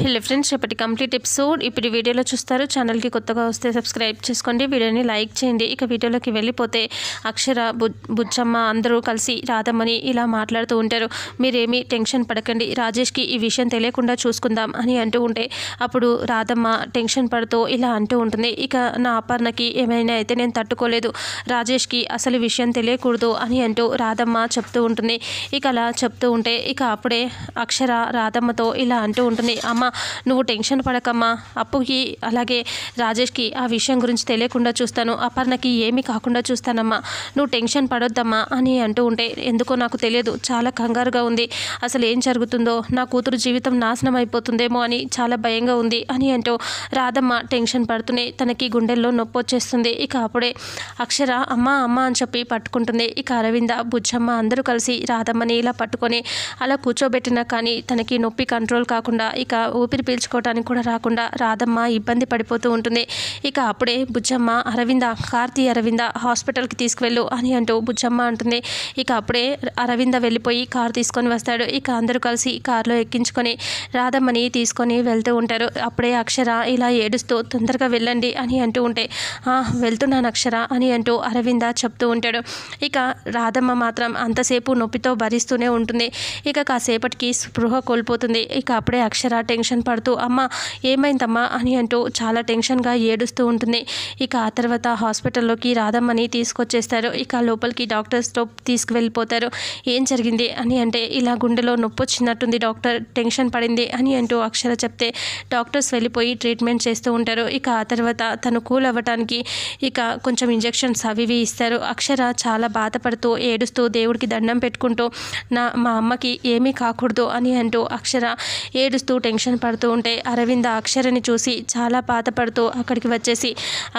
hello friends ఇప్పటి complete episode ఇప్పుడు వీడియోలో చూస్తారు ఛానల్కి కొత్తగా వస్తే సబ్స్క్రైబ్ చేసుకోండి వీడియోని లైక్ చేయండి ఇక వీడియోలోకి వెళ్ళిపోతే అక్షర బుజ్జమ్మ అందరూ కలిసి రాధమ్మని ఇలా మాట్లాడుతూ ఉంటారు మీరేమీ టెన్షన్ పడకండి రాజేష్కి ఈ విషయం తెలియకుండా చూసుకుందాం అని అంటూ ఉంటే అప్పుడు రాధమ్మ టెన్షన్ పడుతూ ఇలా అంటూ ఉంటుంది ఇక నా అపర్ణకి ఏమైనా అయితే నేను తట్టుకోలేదు రాజేష్కి అసలు విషయం తెలియకూడదు అని అంటూ రాధమ్మ చెప్తూ ఉంటుంది ఇక అలా చెప్తూ ఉంటే ఇక అప్పుడే అక్షర రాధమ్మతో ఇలా అంటూ ఉంటుంది అమ్మ అమ్మా నువ్వు టెన్షన్ పడకమ్మా అప్పుకి అలాగే రాజేష్కి ఆ విషయం గురించి తెలియకుండా చూస్తాను అపర్ణకి ఏమీ కాకుండా చూస్తానమ్మా నువ్వు టెన్షన్ పడొద్దమ్మా అని అంటూ ఉంటే ఎందుకో నాకు తెలియదు చాలా కంగారుగా ఉంది అసలు ఏం జరుగుతుందో నా కూతురు జీవితం నాశనం అయిపోతుందేమో అని చాలా భయంగా ఉంది అని అంటూ రాధమ్మ టెన్షన్ పడుతూనే తనకి గుండెల్లో నొప్పి వచ్చేస్తుంది ఇక అప్పుడే అక్షర అమ్మ అమ్మ అని చెప్పి పట్టుకుంటుంది ఇక అరవింద బుజ్జమ్మ అందరూ కలిసి రాధమ్మని ఇలా పట్టుకొని అలా కూర్చోబెట్టినా కానీ తనకి నొప్పి కంట్రోల్ కాకుండా ఇక ఊపిరి పీల్చుకోవడానికి కూడా రాకుండా రాధమ్మ ఇబ్బంది పడిపోతూ ఉంటుంది ఇక అప్పుడే బుజ్జమ్మ అరవింద కార్తీ అరవింద హాస్పిటల్కి తీసుకువెళ్ళు అని అంటూ బుజ్జమ్మ అంటుంది ఇక అప్పుడే అరవింద వెళ్ళిపోయి కారు తీసుకొని వస్తాడు ఇక అందరూ కలిసి కారులో ఎక్కించుకొని రాధమ్మని తీసుకొని వెళ్తూ ఉంటారు అప్పుడే అక్షర ఇలా ఏడుస్తూ తొందరగా వెళ్ళండి అని అంటూ ఉంటే వెళ్తున్నాను అక్షర అని అంటూ అరవింద చెప్తూ ఉంటాడు ఇక రాధమ్మ మాత్రం అంతసేపు నొప్పితో భరిస్తూనే ఉంటుంది ఇక కాసేపటికి స్పృహ కోల్పోతుంది ఇక అప్పుడే అక్షర టెన్షన్ పడుతూ అమ్మ ఏమైందమ్మా అని అంటూ చాలా టెన్షన్గా ఏడుస్తూ ఉంటుంది ఇక ఆ తర్వాత హాస్పిటల్లోకి రాదమ్మని తీసుకొచ్చేస్తారు ఇక లోపలికి డాక్టర్స్తో తీసుకువెళ్ళిపోతారు ఏం జరిగింది అని అంటే ఇలా గుండెలో నొప్పి వచ్చినట్టుంది డాక్టర్ టెన్షన్ పడింది అని అంటూ అక్షర చెప్తే డాక్టర్స్ వెళ్ళిపోయి ట్రీట్మెంట్ చేస్తూ ఉంటారు ఇక ఆ తర్వాత తను కూల్ అవ్వటానికి ఇక కొంచెం ఇంజెక్షన్స్ అవి ఇవి ఇస్తారు అక్షర చాలా బాధపడుతూ ఏడుస్తూ దేవుడికి దండం పెట్టుకుంటూ నా మా అమ్మకి ఏమీ కాకూడదు అని అంటూ అక్షర ఏడుస్తూ టెన్షన్ టెన్షన్ పడుతూ ఉంటే అరవింద అక్షరని చూసి చాలా బాధపడుతూ అక్కడికి వచ్చేసి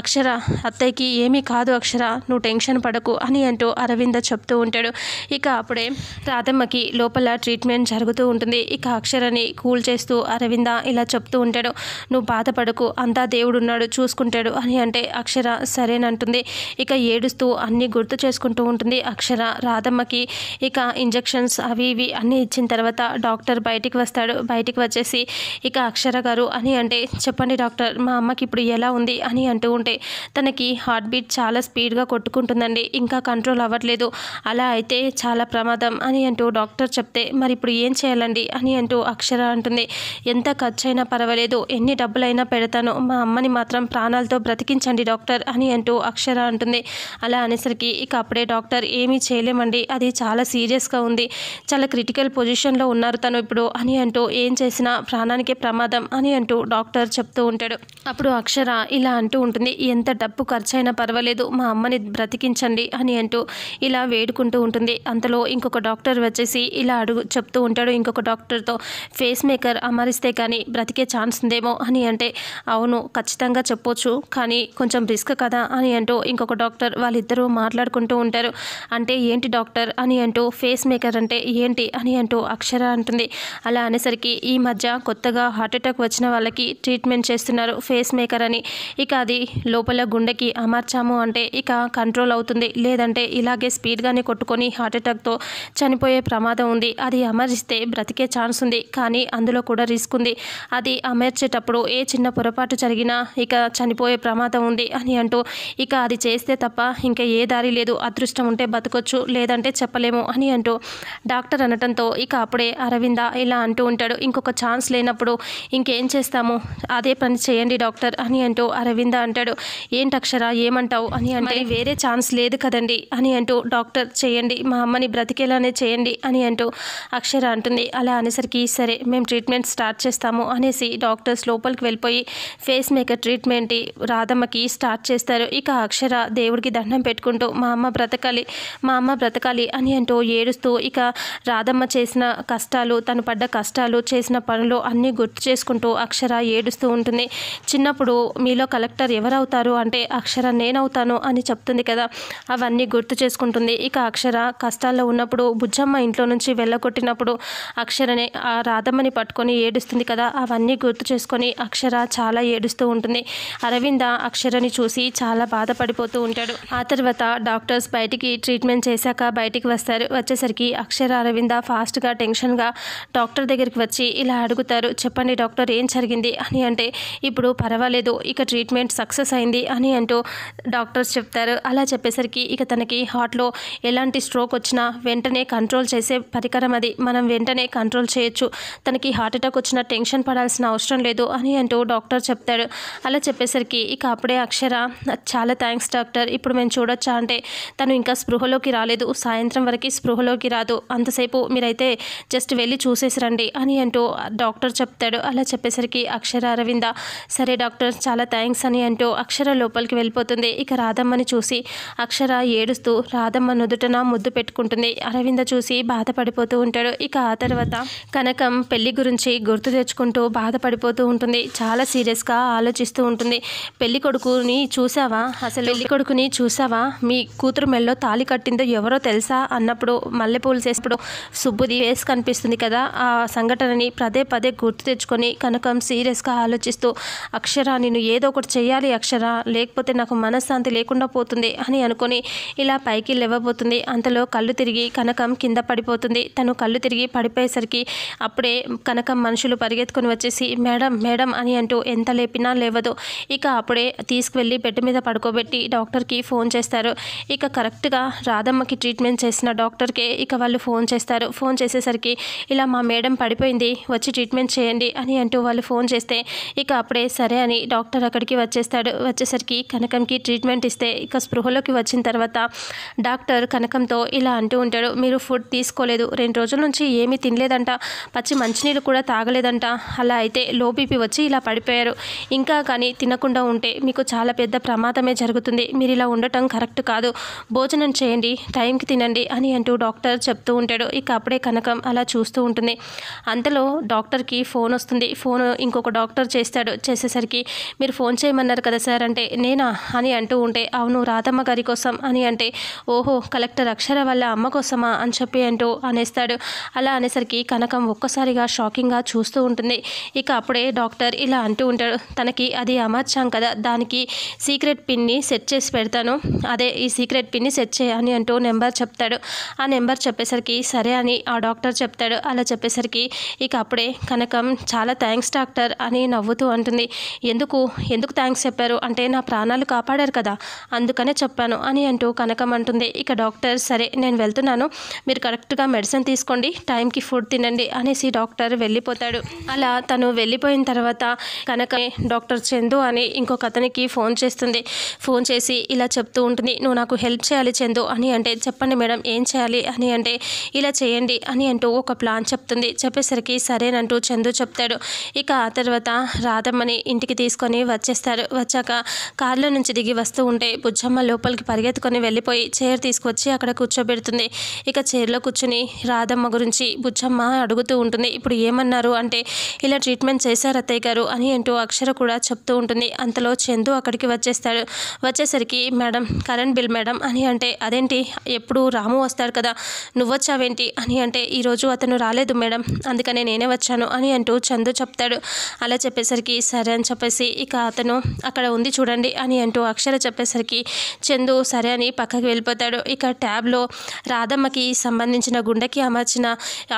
అక్షర అత్తయ్యకి ఏమీ కాదు అక్షర నువ్వు టెన్షన్ పడకు అని అంటూ అరవింద చెప్తూ ఉంటాడు ఇక అప్పుడే రాధమ్మకి లోపల ట్రీట్మెంట్ జరుగుతూ ఉంటుంది ఇక అక్షరని కూల్ చేస్తూ అరవింద ఇలా చెప్తూ ఉంటాడు నువ్వు బాధపడకు అంతా దేవుడు ఉన్నాడు చూసుకుంటాడు అని అంటే అక్షర సరేనంటుంది ఇక ఏడుస్తూ అన్నీ గుర్తు చేసుకుంటూ ఉంటుంది అక్షర రాధమ్మకి ఇక ఇంజెక్షన్స్ అవి ఇవి అన్నీ ఇచ్చిన తర్వాత డాక్టర్ బయటికి వస్తాడు బయటికి వచ్చేసి ఇక అక్షర గారు అని అంటే చెప్పండి డాక్టర్ మా అమ్మకి ఇప్పుడు ఎలా ఉంది అని అంటూ ఉంటే తనకి హార్ట్ బీట్ చాలా స్పీడ్గా కొట్టుకుంటుందండి ఇంకా కంట్రోల్ అవ్వట్లేదు అలా అయితే చాలా ప్రమాదం అని అంటూ డాక్టర్ చెప్తే మరి ఇప్పుడు ఏం చేయాలండి అని అంటూ అక్షర అంటుంది ఎంత ఖర్చు అయినా పర్వాలేదు ఎన్ని డబ్బులైనా పెడతాను మా అమ్మని మాత్రం ప్రాణాలతో బ్రతికించండి డాక్టర్ అని అంటూ అక్షర అంటుంది అలా అనేసరికి ఇక అప్పుడే డాక్టర్ ఏమీ చేయలేమండి అది చాలా సీరియస్గా ఉంది చాలా క్రిటికల్ పొజిషన్లో ఉన్నారు తను ఇప్పుడు అని అంటూ ఏం చేసినా ప్రాణ ప్రాణానికే ప్రమాదం అని అంటూ డాక్టర్ చెప్తూ ఉంటాడు అప్పుడు అక్షర ఇలా అంటూ ఉంటుంది ఎంత డబ్బు ఖర్చైనా పర్వాలేదు మా అమ్మని బ్రతికించండి అని అంటూ ఇలా వేడుకుంటూ ఉంటుంది అంతలో ఇంకొక డాక్టర్ వచ్చేసి ఇలా అడుగు చెప్తూ ఉంటాడు ఇంకొక డాక్టర్తో ఫేస్ మేకర్ అమరిస్తే కానీ బ్రతికే ఛాన్స్ ఉందేమో అని అంటే అవును ఖచ్చితంగా చెప్పొచ్చు కానీ కొంచెం రిస్క్ కదా అని అంటూ ఇంకొక డాక్టర్ వాళ్ళిద్దరూ మాట్లాడుకుంటూ ఉంటారు అంటే ఏంటి డాక్టర్ అని అంటూ ఫేస్ మేకర్ అంటే ఏంటి అని అంటూ అక్షర అంటుంది అలా అనేసరికి ఈ మధ్య కొత్త కొత్తగా హార్ట్అటాక్ వచ్చిన వాళ్ళకి ట్రీట్మెంట్ చేస్తున్నారు ఫేస్ మేకర్ అని ఇక అది లోపల గుండెకి అమర్చాము అంటే ఇక కంట్రోల్ అవుతుంది లేదంటే ఇలాగే స్పీడ్గానే కొట్టుకొని హార్ట్అటాక్తో చనిపోయే ప్రమాదం ఉంది అది అమర్చిస్తే బ్రతికే ఛాన్స్ ఉంది కానీ అందులో కూడా రిస్క్ ఉంది అది అమర్చేటప్పుడు ఏ చిన్న పొరపాటు జరిగినా ఇక చనిపోయే ప్రమాదం ఉంది అని అంటూ ఇక అది చేస్తే తప్ప ఇంకా ఏ దారి లేదు అదృష్టం ఉంటే బతకొచ్చు లేదంటే చెప్పలేము అని అంటూ డాక్టర్ అనటంతో ఇక అప్పుడే అరవింద ఇలా అంటూ ఉంటాడు ఇంకొక ఛాన్స్ లేని లేనప్పుడు ఇంకేం చేస్తాము అదే పని చేయండి డాక్టర్ అని అంటూ అరవింద అంటాడు అక్షర ఏమంటావు అని అంటే వేరే ఛాన్స్ లేదు కదండి అని అంటూ డాక్టర్ చేయండి మా అమ్మని బ్రతికేలానే చేయండి అని అంటూ అక్షర అంటుంది అలా అనేసరికి సరే మేము ట్రీట్మెంట్ స్టార్ట్ చేస్తాము అనేసి డాక్టర్స్ లోపలికి వెళ్ళిపోయి ఫేస్ మేకర్ ట్రీట్మెంట్ రాధమ్మకి స్టార్ట్ చేస్తారు ఇక అక్షర దేవుడికి దండం పెట్టుకుంటూ మా అమ్మ బ్రతకాలి మా అమ్మ బ్రతకాలి అని అంటూ ఏడుస్తూ ఇక రాధమ్మ చేసిన కష్టాలు తను పడ్డ కష్టాలు చేసిన పనులు అన్నీ గుర్తు చేసుకుంటూ అక్షర ఏడుస్తూ ఉంటుంది చిన్నప్పుడు మీలో కలెక్టర్ ఎవరవుతారు అంటే అక్షర నేనవుతాను అని చెప్తుంది కదా అవన్నీ గుర్తు చేసుకుంటుంది ఇక అక్షర కష్టాల్లో ఉన్నప్పుడు బుజ్జమ్మ ఇంట్లో నుంచి వెళ్ళగొట్టినప్పుడు అక్షరనే ఆ రాధమ్మని పట్టుకొని ఏడుస్తుంది కదా అవన్నీ గుర్తు చేసుకొని అక్షర చాలా ఏడుస్తూ ఉంటుంది అరవింద అక్షరని చూసి చాలా బాధపడిపోతూ ఉంటాడు ఆ తర్వాత డాక్టర్స్ బయటికి ట్రీట్మెంట్ చేశాక బయటికి వస్తారు వచ్చేసరికి అక్షర అరవింద ఫాస్ట్గా టెన్షన్గా డాక్టర్ దగ్గరికి వచ్చి ఇలా అడుగుతారు అడిగారు చెప్పండి డాక్టర్ ఏం జరిగింది అని అంటే ఇప్పుడు పర్వాలేదు ఇక ట్రీట్మెంట్ సక్సెస్ అయింది అని అంటూ డాక్టర్స్ చెప్తారు అలా చెప్పేసరికి ఇక తనకి హార్ట్లో ఎలాంటి స్ట్రోక్ వచ్చినా వెంటనే కంట్రోల్ చేసే పరికరం అది మనం వెంటనే కంట్రోల్ చేయొచ్చు తనకి హార్ట్ అటాక్ వచ్చిన టెన్షన్ పడాల్సిన అవసరం లేదు అని అంటూ డాక్టర్ చెప్తాడు అలా చెప్పేసరికి ఇక అప్పుడే అక్షర చాలా థ్యాంక్స్ డాక్టర్ ఇప్పుడు మేము చూడొచ్చా అంటే తను ఇంకా స్పృహలోకి రాలేదు సాయంత్రం వరకు స్పృహలోకి రాదు అంతసేపు మీరైతే జస్ట్ వెళ్ళి చూసేసి రండి అని అంటూ డాక్టర్ డాక్టర్ చెప్తాడు అలా చెప్పేసరికి అక్షర అరవింద సరే డాక్టర్ చాలా థ్యాంక్స్ అని అంటూ అక్షర లోపలికి వెళ్ళిపోతుంది ఇక రాధమ్మని చూసి అక్షర ఏడుస్తూ రాధమ్మ నుదుటన ముద్దు పెట్టుకుంటుంది అరవింద చూసి బాధపడిపోతూ ఉంటాడు ఇక ఆ తర్వాత కనకం పెళ్లి గురించి గుర్తు తెచ్చుకుంటూ బాధపడిపోతూ ఉంటుంది చాలా సీరియస్గా ఆలోచిస్తూ ఉంటుంది పెళ్లి కొడుకుని చూసావా అసలు పెళ్లి కొడుకుని చూసావా మీ కూతురు మెల్లో తాలి కట్టిందో ఎవరో తెలుసా అన్నప్పుడు మల్లెపూలు చేసినప్పుడు సుబ్బుది వేసి కనిపిస్తుంది కదా ఆ సంఘటనని పదే పదే గుర్తు తెచ్చుకొని కనకం సీరియస్గా ఆలోచిస్తూ అక్షర నేను ఏదో ఒకటి చేయాలి అక్షర లేకపోతే నాకు మనశ్శాంతి లేకుండా పోతుంది అని అనుకొని ఇలా పైకి లేవబోతుంది అంతలో కళ్ళు తిరిగి కనకం కింద పడిపోతుంది తను కళ్ళు తిరిగి పడిపోయేసరికి అప్పుడే కనకం మనుషులు పరిగెత్తుకొని వచ్చేసి మేడం మేడం అని అంటూ ఎంత లేపినా లేవదు ఇక అప్పుడే తీసుకువెళ్ళి బెడ్ మీద పడుకోబెట్టి డాక్టర్కి ఫోన్ చేస్తారు ఇక కరెక్ట్గా రాధమ్మకి ట్రీట్మెంట్ చేసిన డాక్టర్కే ఇక వాళ్ళు ఫోన్ చేస్తారు ఫోన్ చేసేసరికి ఇలా మా మేడం పడిపోయింది వచ్చి ట్రీట్మెంట్ ఫోన్ చేయండి అని అంటూ వాళ్ళు ఫోన్ చేస్తే ఇక అప్పుడే సరే అని డాక్టర్ అక్కడికి వచ్చేస్తాడు వచ్చేసరికి కనకంకి ట్రీట్మెంట్ ఇస్తే ఇక స్పృహలోకి వచ్చిన తర్వాత డాక్టర్ కనకంతో ఇలా అంటూ ఉంటాడు మీరు ఫుడ్ తీసుకోలేదు రెండు రోజుల నుంచి ఏమీ తినలేదంట పచ్చి మంచినీళ్ళు కూడా తాగలేదంట అలా అయితే లో బీపీ వచ్చి ఇలా పడిపోయారు ఇంకా కానీ తినకుండా ఉంటే మీకు చాలా పెద్ద ప్రమాదమే జరుగుతుంది మీరు ఇలా ఉండటం కరెక్ట్ కాదు భోజనం చేయండి టైంకి తినండి అని అంటూ డాక్టర్ చెప్తూ ఉంటాడు ఇక అప్పుడే కనకం అలా చూస్తూ ఉంటుంది అంతలో డాక్టర్కి డాక్టర్కి ఫోన్ వస్తుంది ఫోన్ ఇంకొక డాక్టర్ చేస్తాడు చేసేసరికి మీరు ఫోన్ చేయమన్నారు కదా సార్ అంటే నేనా అని అంటూ ఉంటే అవును రాధమ్మ గారి కోసం అని అంటే ఓహో కలెక్టర్ అక్షర వాళ్ళ అమ్మ కోసమా అని చెప్పి అంటూ అనేస్తాడు అలా అనేసరికి కనకం ఒక్కసారిగా షాకింగ్గా చూస్తూ ఉంటుంది ఇక అప్పుడే డాక్టర్ ఇలా అంటూ ఉంటాడు తనకి అది అమర్చాం కదా దానికి సీక్రెట్ పిన్ని సెట్ చేసి పెడతాను అదే ఈ సీక్రెట్ పిన్ని సెట్ చేయ అని అంటూ నెంబర్ చెప్తాడు ఆ నెంబర్ చెప్పేసరికి సరే అని ఆ డాక్టర్ చెప్తాడు అలా చెప్పేసరికి ఇక అప్పుడే కనక కనకం చాలా థ్యాంక్స్ డాక్టర్ అని నవ్వుతూ అంటుంది ఎందుకు ఎందుకు థ్యాంక్స్ చెప్పారు అంటే నా ప్రాణాలు కాపాడారు కదా అందుకనే చెప్పాను అని అంటూ కనకం అంటుంది ఇక డాక్టర్ సరే నేను వెళ్తున్నాను మీరు కరెక్ట్గా మెడిసిన్ తీసుకోండి టైంకి ఫుడ్ తినండి అనేసి డాక్టర్ వెళ్ళిపోతాడు అలా తను వెళ్ళిపోయిన తర్వాత కనక డాక్టర్ చందు అని ఇంకొక అతనికి ఫోన్ చేస్తుంది ఫోన్ చేసి ఇలా చెప్తూ ఉంటుంది నువ్వు నాకు హెల్ప్ చేయాలి చందు అని అంటే చెప్పండి మేడం ఏం చేయాలి అని అంటే ఇలా చేయండి అని అంటూ ఒక ప్లాన్ చెప్తుంది చెప్పేసరికి సరేనంటూ చందు చందు చెప్తాడు ఇక ఆ తర్వాత రాధమ్మని ఇంటికి తీసుకొని వచ్చేస్తారు వచ్చాక కారులో నుంచి దిగి వస్తూ ఉంటే బుజ్జమ్మ లోపలికి పరిగెత్తుకొని వెళ్ళిపోయి చైర్ తీసుకొచ్చి అక్కడ కూర్చోబెడుతుంది ఇక చైర్లో కూర్చుని రాధమ్మ గురించి బుజ్జమ్మ అడుగుతూ ఉంటుంది ఇప్పుడు ఏమన్నారు అంటే ఇలా ట్రీట్మెంట్ చేశారు అత్తయ్య గారు అని అంటూ అక్షర కూడా చెప్తూ ఉంటుంది అంతలో చందు అక్కడికి వచ్చేస్తాడు వచ్చేసరికి మేడం కరెంట్ బిల్ మేడం అని అంటే అదేంటి ఎప్పుడు రాము వస్తాడు కదా నువ్వొచ్చావేంటి అని అంటే ఈరోజు అతను రాలేదు మేడం అందుకనే నేనే వచ్చాను అని అని అంటూ చందు చెప్తాడు అలా చెప్పేసరికి సరే అని చెప్పేసి ఇక అతను అక్కడ ఉంది చూడండి అని అంటూ అక్షర చెప్పేసరికి చందు సరే అని పక్కకి వెళ్ళిపోతాడు ఇక ట్యాబ్లో రాధమ్మకి సంబంధించిన గుండెకి అమర్చిన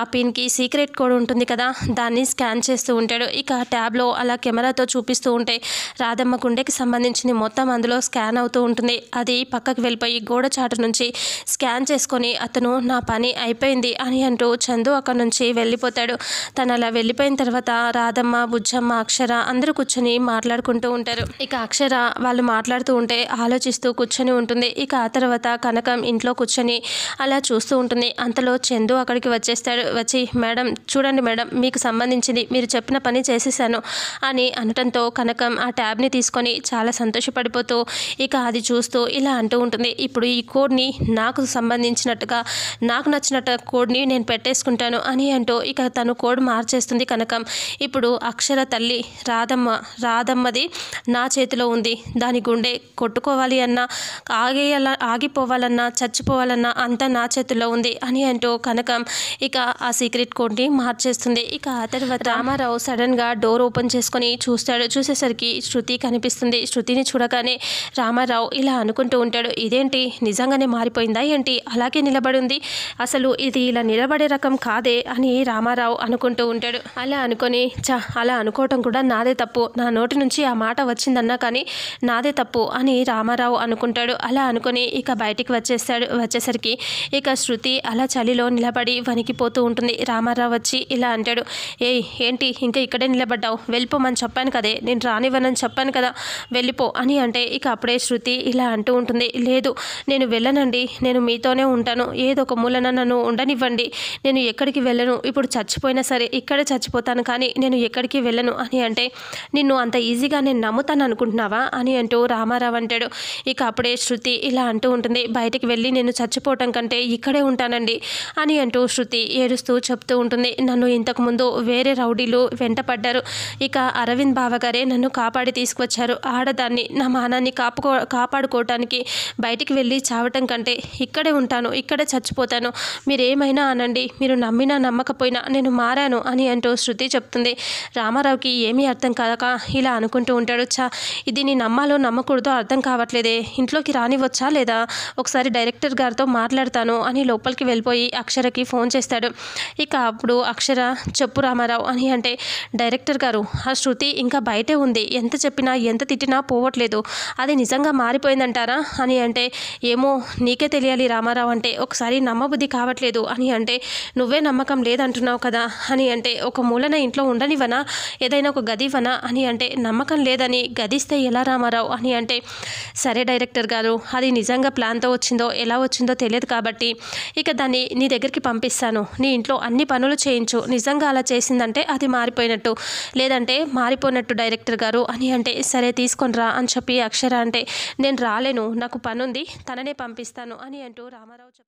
ఆ పిన్కి సీక్రెట్ కోడ్ ఉంటుంది కదా దాన్ని స్కాన్ చేస్తూ ఉంటాడు ఇక ట్యాబ్లో అలా కెమెరాతో చూపిస్తూ ఉంటే రాధమ్మ గుండెకి సంబంధించింది మొత్తం అందులో స్కాన్ అవుతూ ఉంటుంది అది పక్కకి వెళ్ళిపోయి గోడ చాటు నుంచి స్కాన్ చేసుకొని అతను నా పని అయిపోయింది అని అంటూ చందు అక్కడ నుంచి వెళ్ళిపోతాడు తను అలా వెళ్ళి వెళ్ళిపోయిన తర్వాత రాధమ్మ బుజ్జమ్మ అక్షర అందరూ కూర్చొని మాట్లాడుకుంటూ ఉంటారు ఇక అక్షర వాళ్ళు మాట్లాడుతూ ఉంటే ఆలోచిస్తూ కూర్చొని ఉంటుంది ఇక ఆ తర్వాత కనకం ఇంట్లో కూర్చొని అలా చూస్తూ ఉంటుంది అంతలో చందు అక్కడికి వచ్చేస్తాడు వచ్చి మేడం చూడండి మేడం మీకు సంబంధించింది మీరు చెప్పిన పని చేసేసాను అని అనటంతో కనకం ఆ ట్యాబ్ని తీసుకొని చాలా సంతోషపడిపోతూ ఇక అది చూస్తూ ఇలా అంటూ ఉంటుంది ఇప్పుడు ఈ కోడ్ని నాకు సంబంధించినట్టుగా నాకు నచ్చినట్టు కోడ్ని నేను పెట్టేసుకుంటాను అని అంటూ ఇక తను కోడ్ మార్చేస్తుంది చేస్తుంది కనకం ఇప్పుడు అక్షర తల్లి రాధమ్మ రాధమ్మది నా చేతిలో ఉంది దాని గుండె కొట్టుకోవాలి అన్నా ఆగేయాల ఆగిపోవాలన్నా చచ్చిపోవాలన్నా అంతా నా చేతిలో ఉంది అని అంటూ కనకం ఇక ఆ సీక్రెట్ కోడ్ని మార్చేస్తుంది ఇక ఆ తర్వాత రామారావు సడన్గా డోర్ ఓపెన్ చేసుకొని చూస్తాడు చూసేసరికి శృతి కనిపిస్తుంది శృతిని చూడగానే రామారావు ఇలా అనుకుంటూ ఉంటాడు ఇదేంటి నిజంగానే మారిపోయిందా ఏంటి అలాగే ఉంది అసలు ఇది ఇలా నిలబడే రకం కాదే అని రామారావు అనుకుంటూ ఉంటాడు అలా అనుకొని చా అలా అనుకోవటం కూడా నాదే తప్పు నా నోటి నుంచి ఆ మాట వచ్చిందన్నా కానీ నాదే తప్పు అని రామారావు అనుకుంటాడు అలా అనుకొని ఇక బయటికి వచ్చేస్తాడు వచ్చేసరికి ఇక శృతి అలా చలిలో నిలబడి వణికిపోతూ ఉంటుంది రామారావు వచ్చి ఇలా అంటాడు ఏయ్ ఏంటి ఇంకా ఇక్కడే నిలబడ్డావు వెళ్ళిపోమని చెప్పాను కదే నేను రానివ్వనని చెప్పాను కదా వెళ్ళిపో అని అంటే ఇక అప్పుడే శృతి ఇలా అంటూ ఉంటుంది లేదు నేను వెళ్ళనండి నేను మీతోనే ఉంటాను ఏదో ఒక మూలన నన్ను ఉండనివ్వండి నేను ఎక్కడికి వెళ్ళను ఇప్పుడు చచ్చిపోయినా సరే ఇక్కడే చచ్చిపోతాను కానీ నేను ఎక్కడికి వెళ్ళను అని అంటే నిన్ను అంత ఈజీగా నేను నమ్ముతాను అనుకుంటున్నావా అని అంటూ రామారావు అంటాడు ఇక అప్పుడే శృతి ఇలా అంటూ ఉంటుంది బయటికి వెళ్ళి నేను చచ్చిపోవటం కంటే ఇక్కడే ఉంటానండి అని అంటూ శృతి ఏడుస్తూ చెప్తూ ఉంటుంది నన్ను ఇంతకుముందు వేరే రౌడీలు వెంటపడ్డారు ఇక అరవింద్ గారే నన్ను కాపాడి తీసుకొచ్చారు ఆడదాన్ని నా మానాన్ని కాపుకో కాపాడుకోవటానికి బయటికి వెళ్ళి చావటం కంటే ఇక్కడే ఉంటాను ఇక్కడే చచ్చిపోతాను మీరేమైనా అనండి మీరు నమ్మినా నమ్మకపోయినా నేను మారాను అని అంటూ అంటూ శృతి చెప్తుంది రామారావుకి ఏమీ అర్థం కాక ఇలా అనుకుంటూ ఉంటాడు చా ఇది నీ నమ్మాలో నమ్మకూడదో అర్థం కావట్లేదే ఇంట్లోకి రానివచ్చా లేదా ఒకసారి డైరెక్టర్ గారితో మాట్లాడతాను అని లోపలికి వెళ్ళిపోయి అక్షరకి ఫోన్ చేస్తాడు ఇక అప్పుడు అక్షర చెప్పు రామారావు అని అంటే డైరెక్టర్ గారు ఆ శృతి ఇంకా బయటే ఉంది ఎంత చెప్పినా ఎంత తిట్టినా పోవట్లేదు అది నిజంగా మారిపోయిందంటారా అని అంటే ఏమో నీకే తెలియాలి రామారావు అంటే ఒకసారి నమ్మబుద్ధి కావట్లేదు అని అంటే నువ్వే నమ్మకం లేదంటున్నావు కదా అని అంటే ఒక ఒక మూలన ఇంట్లో ఉండనివనా ఏదైనా ఒక ఇవ్వనా అని అంటే నమ్మకం లేదని గదిస్తే ఎలా రామారావు అని అంటే సరే డైరెక్టర్ గారు అది నిజంగా ప్లాన్తో వచ్చిందో ఎలా వచ్చిందో తెలియదు కాబట్టి ఇక దాన్ని నీ దగ్గరికి పంపిస్తాను నీ ఇంట్లో అన్ని పనులు చేయించు నిజంగా అలా చేసిందంటే అది మారిపోయినట్టు లేదంటే మారిపోయినట్టు డైరెక్టర్ గారు అని అంటే సరే తీసుకొని రా అని చెప్పి అక్షర అంటే నేను రాలేను నాకు పనుంది తననే పంపిస్తాను అని అంటూ రామారావు